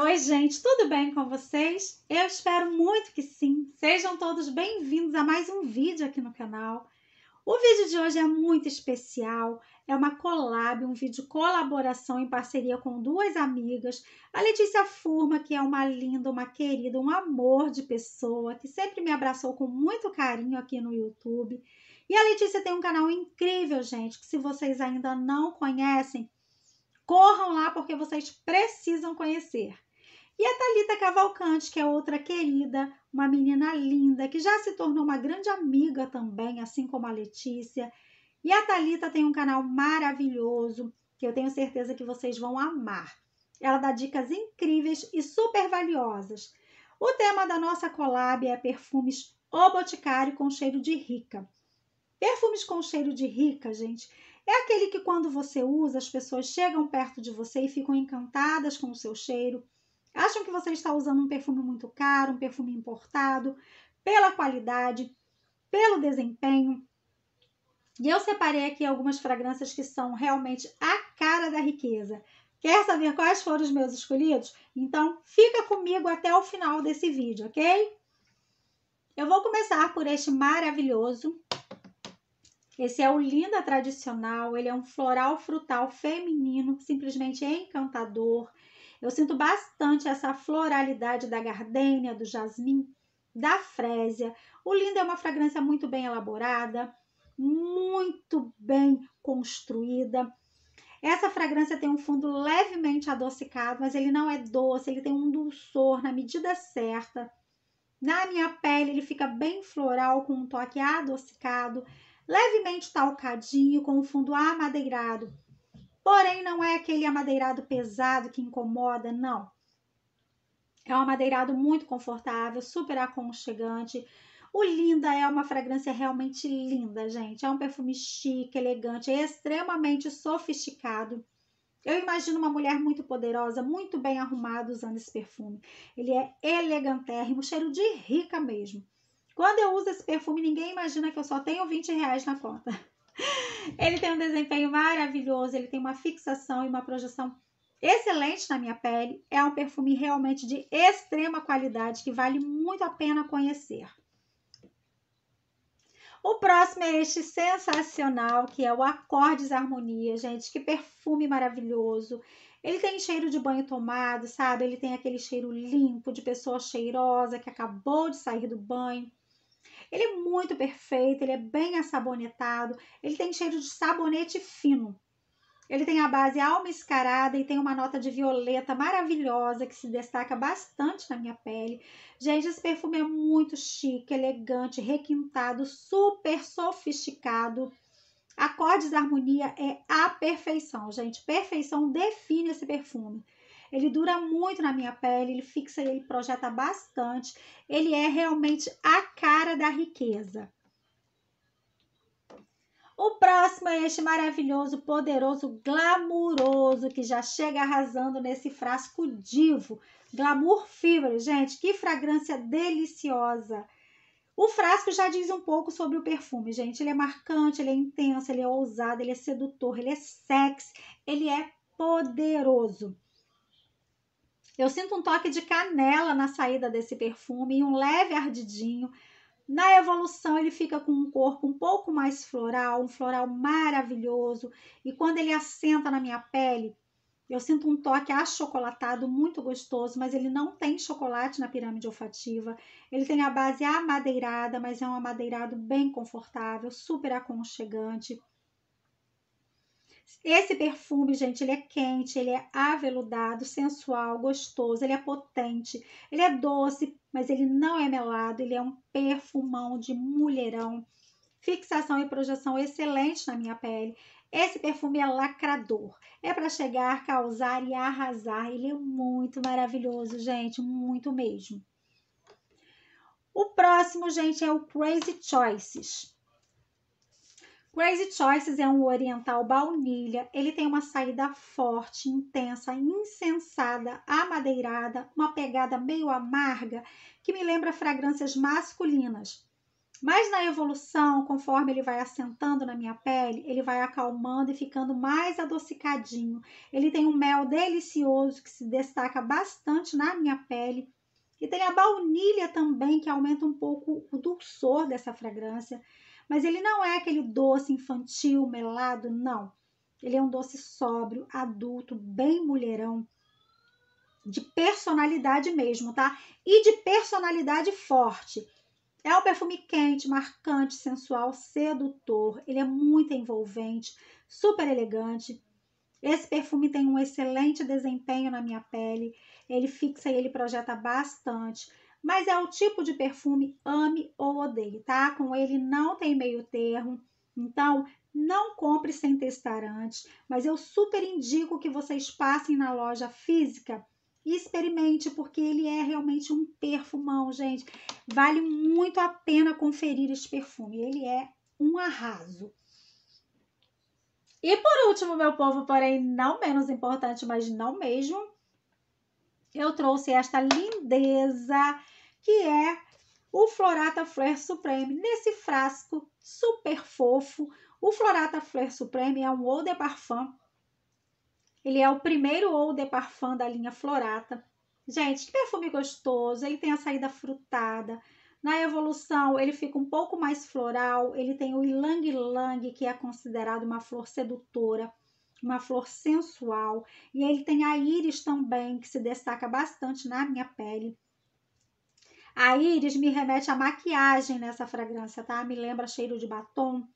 Oi, gente, tudo bem com vocês? Eu espero muito que sim. Sejam todos bem-vindos a mais um vídeo aqui no canal. O vídeo de hoje é muito especial, é uma collab, um vídeo colaboração em parceria com duas amigas, a Letícia Furma, que é uma linda, uma querida, um amor de pessoa, que sempre me abraçou com muito carinho aqui no YouTube. E a Letícia tem um canal incrível, gente, que se vocês ainda não conhecem, corram lá porque vocês precisam conhecer. E a Talita Cavalcante, que é outra querida, uma menina linda, que já se tornou uma grande amiga também, assim como a Letícia. E a Talita tem um canal maravilhoso, que eu tenho certeza que vocês vão amar. Ela dá dicas incríveis e super valiosas. O tema da nossa collab é perfumes ou Boticário com cheiro de rica. Perfumes com cheiro de rica, gente, é aquele que quando você usa, as pessoas chegam perto de você e ficam encantadas com o seu cheiro Acham que você está usando um perfume muito caro, um perfume importado, pela qualidade, pelo desempenho. E eu separei aqui algumas fragrâncias que são realmente a cara da riqueza. Quer saber quais foram os meus escolhidos? Então fica comigo até o final desse vídeo, ok? Eu vou começar por este maravilhoso. Esse é o Linda Tradicional, ele é um floral frutal feminino, simplesmente encantador. Eu sinto bastante essa floralidade da gardênia, do jasmim, da frésia. O lindo é uma fragrância muito bem elaborada, muito bem construída. Essa fragrância tem um fundo levemente adocicado, mas ele não é doce, ele tem um dulçor na medida certa. Na minha pele, ele fica bem floral, com um toque adocicado, levemente talcadinho, com um fundo amadeirado. Porém, não é aquele amadeirado pesado que incomoda, não. É um amadeirado muito confortável, super aconchegante. O Linda é uma fragrância realmente linda, gente. É um perfume chique, elegante, é extremamente sofisticado. Eu imagino uma mulher muito poderosa, muito bem arrumada usando esse perfume. Ele é elegantérrimo, cheiro de rica mesmo. Quando eu uso esse perfume, ninguém imagina que eu só tenho 20 reais na conta. Ele tem um desempenho maravilhoso, ele tem uma fixação e uma projeção excelente na minha pele. É um perfume realmente de extrema qualidade que vale muito a pena conhecer. O próximo é este sensacional, que é o Acordes Harmonia, gente. Que perfume maravilhoso. Ele tem cheiro de banho tomado, sabe? Ele tem aquele cheiro limpo de pessoa cheirosa que acabou de sair do banho. Ele é muito perfeito, ele é bem assabonetado, ele tem cheiro de sabonete fino. Ele tem a base almiscarada e tem uma nota de violeta maravilhosa que se destaca bastante na minha pele. Gente, esse perfume é muito chique, elegante, requintado, super sofisticado. Acordes harmonia é a perfeição, gente. Perfeição define esse perfume. Ele dura muito na minha pele, ele fixa e ele projeta bastante. Ele é realmente a cara da riqueza. O próximo é este maravilhoso, poderoso, glamuroso, que já chega arrasando nesse frasco divo. Glamour Fever, gente, que fragrância deliciosa. O frasco já diz um pouco sobre o perfume, gente. Ele é marcante, ele é intenso, ele é ousado, ele é sedutor, ele é sexy, ele é poderoso. Eu sinto um toque de canela na saída desse perfume e um leve ardidinho. Na evolução, ele fica com um corpo um pouco mais floral, um floral maravilhoso. E quando ele assenta na minha pele, eu sinto um toque achocolatado muito gostoso, mas ele não tem chocolate na pirâmide olfativa. Ele tem a base amadeirada, mas é um amadeirado bem confortável, super aconchegante. Esse perfume, gente, ele é quente, ele é aveludado, sensual, gostoso, ele é potente, ele é doce, mas ele não é melado, ele é um perfumão de mulherão. Fixação e projeção excelente na minha pele. Esse perfume é lacrador. É para chegar, causar e arrasar. Ele é muito maravilhoso, gente, muito mesmo. O próximo, gente, é o Crazy Choices. Crazy Choices é um oriental baunilha. Ele tem uma saída forte, intensa, insensada, amadeirada, uma pegada meio amarga que me lembra fragrâncias masculinas. Mas na evolução, conforme ele vai assentando na minha pele, ele vai acalmando e ficando mais adocicadinho. Ele tem um mel delicioso que se destaca bastante na minha pele. E tem a baunilha também, que aumenta um pouco o dulçor dessa fragrância. Mas ele não é aquele doce infantil, melado, não. Ele é um doce sóbrio, adulto, bem mulherão, de personalidade mesmo, tá? E de personalidade forte. É um perfume quente, marcante, sensual, sedutor. Ele é muito envolvente, super elegante. Esse perfume tem um excelente desempenho na minha pele. Ele fixa e ele projeta bastante mas é o tipo de perfume ame ou odeie, tá? Com ele não tem meio termo. Então, não compre sem testar antes, mas eu super indico que vocês passem na loja física e experimente, porque ele é realmente um perfumão, gente. Vale muito a pena conferir esse perfume, ele é um arraso. E por último, meu povo, porém não menos importante, mas não mesmo, eu trouxe esta lindeza que é o Florata Flair Supreme nesse frasco super fofo. O Florata Flair Supreme é um eau de parfum. Ele é o primeiro eau de parfum da linha Florata. Gente, que perfume gostoso! Ele tem a saída frutada. Na evolução, ele fica um pouco mais floral. Ele tem o ilang-ilang que é considerado uma flor sedutora uma flor sensual. E ele tem a íris também, que se destaca bastante na minha pele. A íris me remete à maquiagem nessa fragrância, tá? Me lembra cheiro de batom,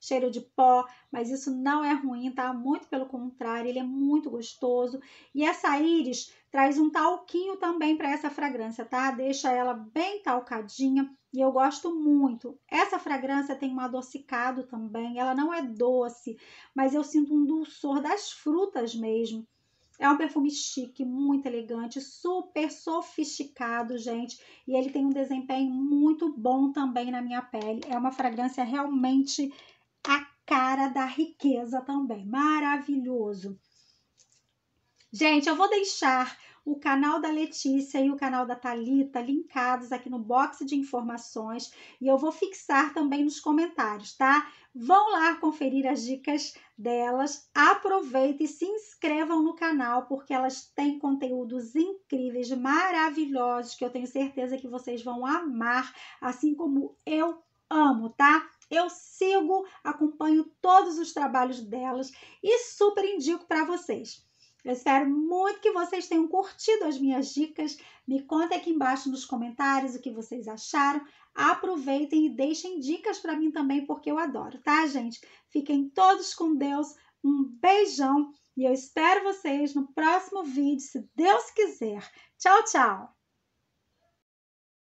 cheiro de pó, mas isso não é ruim, tá? Muito pelo contrário, ele é muito gostoso. E essa íris Traz um talquinho também para essa fragrância, tá? Deixa ela bem talcadinha e eu gosto muito. Essa fragrância tem um adocicado também, ela não é doce, mas eu sinto um dulçor das frutas mesmo. É um perfume chique, muito elegante, super sofisticado, gente. E ele tem um desempenho muito bom também na minha pele. É uma fragrância realmente a cara da riqueza também. Maravilhoso. Gente, eu vou deixar o canal da Letícia e o canal da Talita linkados aqui no box de informações e eu vou fixar também nos comentários, tá? Vão lá conferir as dicas delas, aproveitem e se inscrevam no canal porque elas têm conteúdos incríveis, maravilhosos que eu tenho certeza que vocês vão amar, assim como eu amo, tá? Eu sigo, acompanho todos os trabalhos delas e super indico para vocês. Eu espero muito que vocês tenham curtido as minhas dicas. Me contem aqui embaixo nos comentários o que vocês acharam. Aproveitem e deixem dicas para mim também, porque eu adoro, tá, gente? Fiquem todos com Deus. Um beijão e eu espero vocês no próximo vídeo, se Deus quiser. Tchau, tchau!